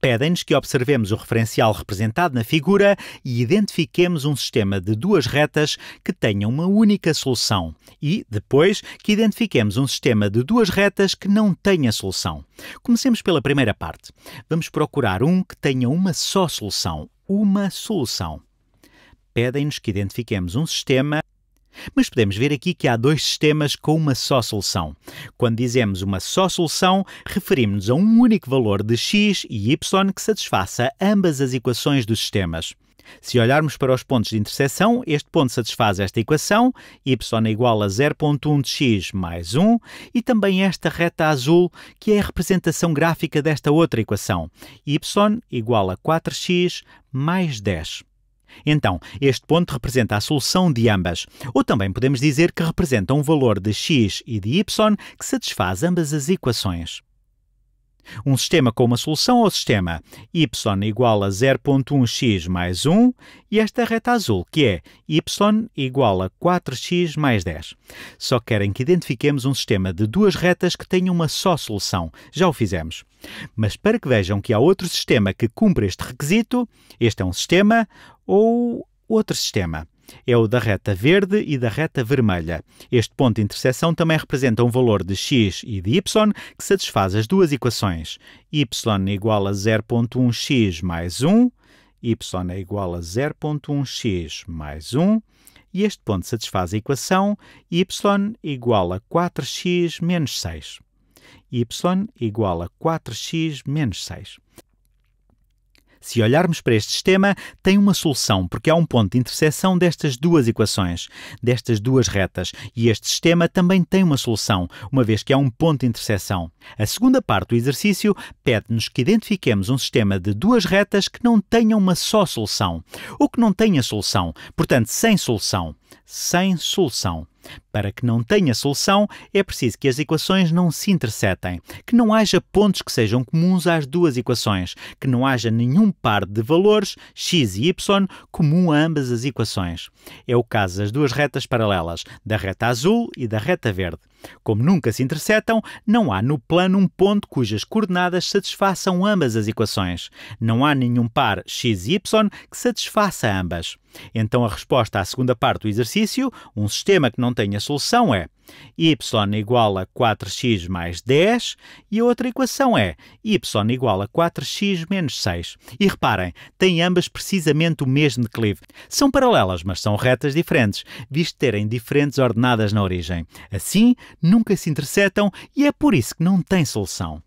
pedem-nos que observemos o referencial representado na figura e identifiquemos um sistema de duas retas que tenha uma única solução e, depois, que identifiquemos um sistema de duas retas que não tenha solução. Comecemos pela primeira parte. Vamos procurar um que tenha uma só solução. Uma solução. Pedem-nos que identifiquemos um sistema mas podemos ver aqui que há dois sistemas com uma só solução. Quando dizemos uma só solução, referimos-nos a um único valor de x e y que satisfaça ambas as equações dos sistemas. Se olharmos para os pontos de interseção, este ponto satisfaz esta equação, y é igual a 0.1 de x mais 1, e também esta reta azul, que é a representação gráfica desta outra equação, y é igual a 4x mais 10. Então, este ponto representa a solução de ambas, ou também podemos dizer que representa um valor de x e de y que satisfaz ambas as equações. Um sistema com uma solução ao sistema y igual a 0.1x mais 1 e esta reta azul que é y igual a 4x mais 10. Só querem que identifiquemos um sistema de duas retas que tenha uma só solução. Já o fizemos. Mas para que vejam que há outro sistema que cumpre este requisito, este é um sistema ou outro sistema. É o da reta verde e da reta vermelha. Este ponto de intersecção também representa um valor de x e de y que satisfaz as duas equações. y igual a 0.1x mais 1, y é igual a 0.1x mais 1, e este ponto satisfaz a equação y igual a 4x menos 6. y igual a 4x menos 6. Se olharmos para este sistema, tem uma solução, porque há um ponto de intersecção destas duas equações, destas duas retas, e este sistema também tem uma solução, uma vez que há um ponto de intersecção. A segunda parte do exercício pede-nos que identifiquemos um sistema de duas retas que não tenham uma só solução, ou que não tenha solução, portanto, sem solução sem solução. Para que não tenha solução, é preciso que as equações não se intersetem, que não haja pontos que sejam comuns às duas equações, que não haja nenhum par de valores x e y comum a ambas as equações. É o caso das duas retas paralelas, da reta azul e da reta verde. Como nunca se intersetam, não há no plano um ponto cujas coordenadas satisfaçam ambas as equações. Não há nenhum par x e y que satisfaça ambas. Então a resposta à segunda parte do exercício, um sistema que não tenha solução é y igual a 4x mais 10 e a outra equação é y igual a 4x menos 6. E reparem, têm ambas precisamente o mesmo declive. São paralelas, mas são retas diferentes, visto terem diferentes ordenadas na origem. Assim, nunca se interceptam e é por isso que não tem solução.